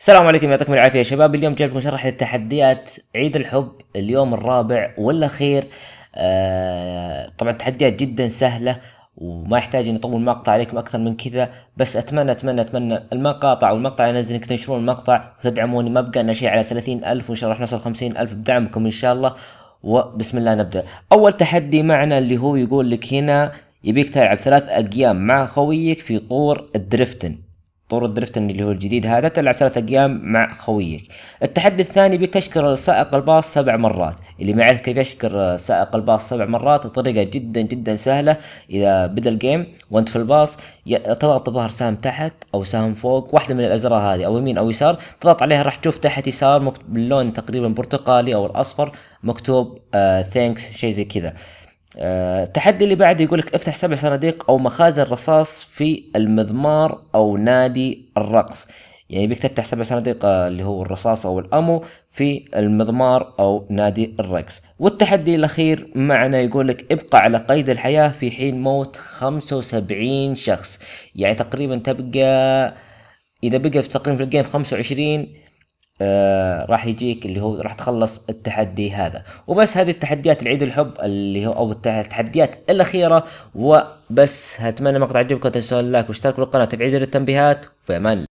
السلام عليكم يعطيكم العافية يا شباب اليوم جايب لكم شرح للتحديات عيد الحب اليوم الرابع والأخير آه طبعا التحديات جدا سهلة وما يحتاج اني اطول مقطع عليكم اكثر من كذا بس اتمنى اتمنى اتمنى المقاطع والمقطع اللي انزل انك تنشرون المقطع وتدعموني ما بقى لنا شيء على 30000 الف وان شاء الله راح نوصل 50000 الف بدعمكم ان شاء الله وبسم الله نبدا اول تحدي معنا اللي هو يقول لك هنا يبيك تلعب ثلاث اقيام مع خويك في طور الدرفتن طور الدريفتن اللي هو الجديد هذا تلعب ثلاثة أيام مع خويك التحدي الثاني بك تشكر سائق الباص سبع مرات اللي ما يعرف كيف يشكر سائق الباص سبع مرات طريقة جدا جدا سهلة إذا بدأ الجيم وأنت في الباص تضغط ظهر سهم تحت أو سهم فوق واحدة من الأزرار هذه أو يمين أو يسار تضغط عليها راح تشوف تحت يسار باللون تقريبا برتقالي أو الأصفر مكتوب ثانكس آه، شيء زي كذا التحدي آه، اللي بعده يقول لك افتح سبع صناديق او مخازن رصاص في المضمار او نادي الرقص يعني بيك تفتح سبع صناديق آه، اللي هو الرصاص او الامو في المضمار او نادي الرقص والتحدي الاخير معنا يقول لك ابقى على قيد الحياه في حين موت 75 شخص يعني تقريبا تبقى اذا بقى في تقريبا في الجيم 25 آه، راح يجيك اللي هو راح تخلص التحدي هذا وبس هذه التحديات العيد الحب اللي هو او التحديات الاخيره وبس اتمنى المقطع يعجبكم لا تنسوا اللايك واشتركوا بالقناه وتفعيل زر التنبيهات في امان